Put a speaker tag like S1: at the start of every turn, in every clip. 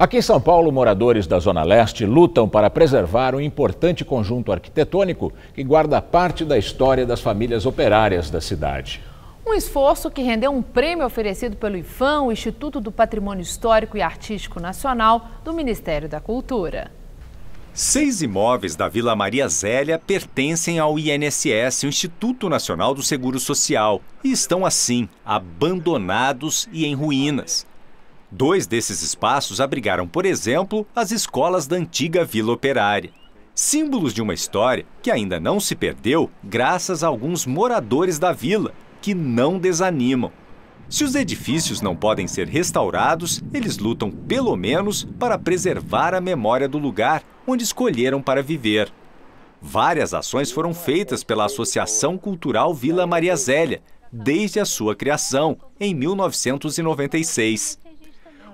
S1: Aqui em São Paulo, moradores da Zona Leste lutam para preservar um importante conjunto arquitetônico que guarda parte da história das famílias operárias da cidade.
S2: Um esforço que rendeu um prêmio oferecido pelo IFAM, o Instituto do Patrimônio Histórico e Artístico Nacional, do Ministério da Cultura.
S1: Seis imóveis da Vila Maria Zélia pertencem ao INSS, Instituto Nacional do Seguro Social, e estão assim, abandonados e em ruínas. Dois desses espaços abrigaram, por exemplo, as escolas da antiga Vila Operária. Símbolos de uma história que ainda não se perdeu graças a alguns moradores da vila, que não desanimam. Se os edifícios não podem ser restaurados, eles lutam pelo menos para preservar a memória do lugar onde escolheram para viver. Várias ações foram feitas pela Associação Cultural Vila Maria Zélia desde a sua criação, em 1996.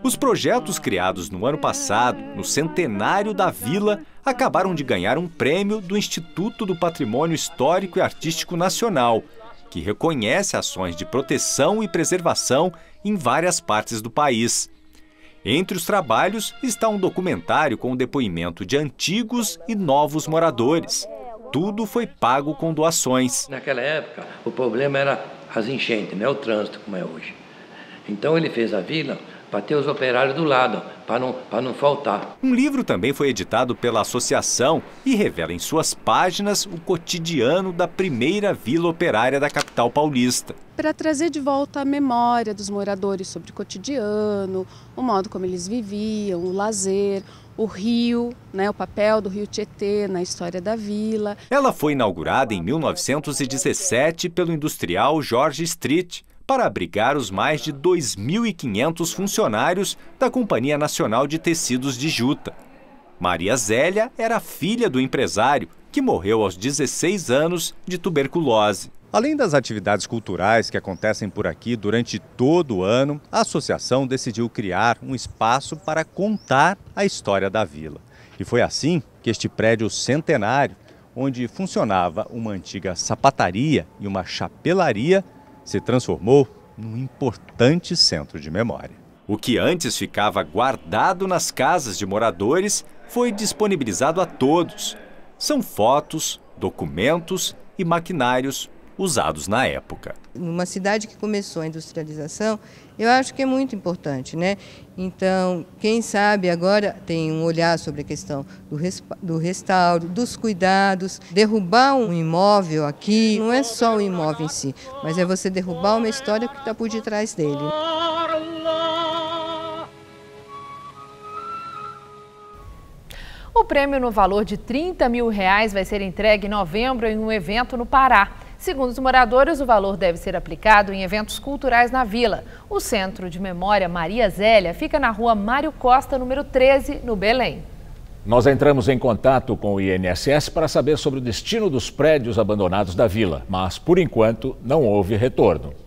S1: Os projetos criados no ano passado, no centenário da vila, acabaram de ganhar um prêmio do Instituto do Patrimônio Histórico e Artístico Nacional, que reconhece ações de proteção e preservação em várias partes do país. Entre os trabalhos está um documentário com o depoimento de antigos e novos moradores. Tudo foi pago com doações. Naquela época, o problema era as enchentes, não é o trânsito como é hoje. Então ele fez a vila para ter os operários do lado, para não, não faltar. Um livro também foi editado pela associação e revela em suas páginas o cotidiano da primeira vila operária da capital paulista. Para trazer
S2: de volta a memória dos moradores sobre o cotidiano, o modo como eles viviam, o lazer, o rio, né, o papel do rio Tietê na história da vila.
S1: Ela foi inaugurada em 1917 pelo industrial Jorge Street para abrigar os mais de 2.500 funcionários da Companhia Nacional de Tecidos de Juta. Maria Zélia era filha do empresário, que morreu aos 16 anos de tuberculose. Além das atividades culturais que acontecem por aqui durante todo o ano, a associação decidiu criar um espaço para contar a história da vila. E foi assim que este prédio centenário, onde funcionava uma antiga sapataria e uma chapelaria, se transformou num importante centro de memória. O que antes ficava guardado nas casas de moradores foi disponibilizado a todos. São fotos, documentos e maquinários usados na época.
S2: Numa cidade que começou a industrialização, eu acho que é muito importante, né? Então, quem sabe agora tem um olhar sobre a questão do, do restauro, dos cuidados. Derrubar um imóvel aqui não é só o imóvel em si, mas é você derrubar uma história que está por detrás dele. O prêmio no valor de 30 mil reais vai ser entregue em novembro em um evento no Pará. Segundo os moradores, o valor deve ser aplicado em eventos culturais na vila. O Centro de Memória Maria Zélia fica na rua Mário Costa, número 13, no Belém.
S1: Nós entramos em contato com o INSS para saber sobre o destino dos prédios abandonados da vila, mas, por enquanto, não houve retorno.